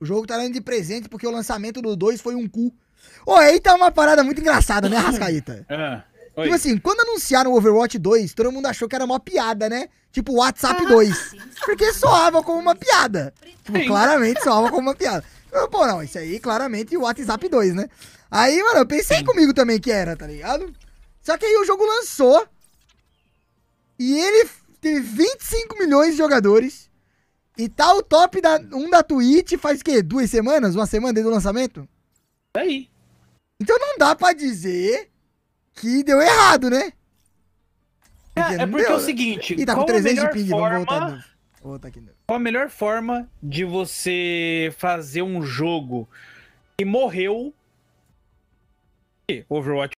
O jogo tá dando de presente porque o lançamento do 2 foi um cu. Ô, aí tá é uma parada muito engraçada, né, Rascaíta? É, tipo assim, quando anunciaram o Overwatch 2, todo mundo achou que era uma piada, né? Tipo o WhatsApp 2. Ah, porque soava como uma piada. Tipo, claramente soava como uma piada. Eu, Pô, não, isso aí claramente o WhatsApp 2, né? Aí, mano, eu pensei comigo também que era, tá ligado? Só que aí o jogo lançou. E ele teve 25 milhões de jogadores. E tá o top da, um da Twitch faz o quê? Duas semanas? Uma semana desde o lançamento? É aí. Então não dá pra dizer que deu errado, né? É, porque é, é porque deu, é o seguinte... E tá com 300 de ping, forma... vamos voltar, vou voltar aqui. Qual a melhor forma de você fazer um jogo que morreu... Overwatch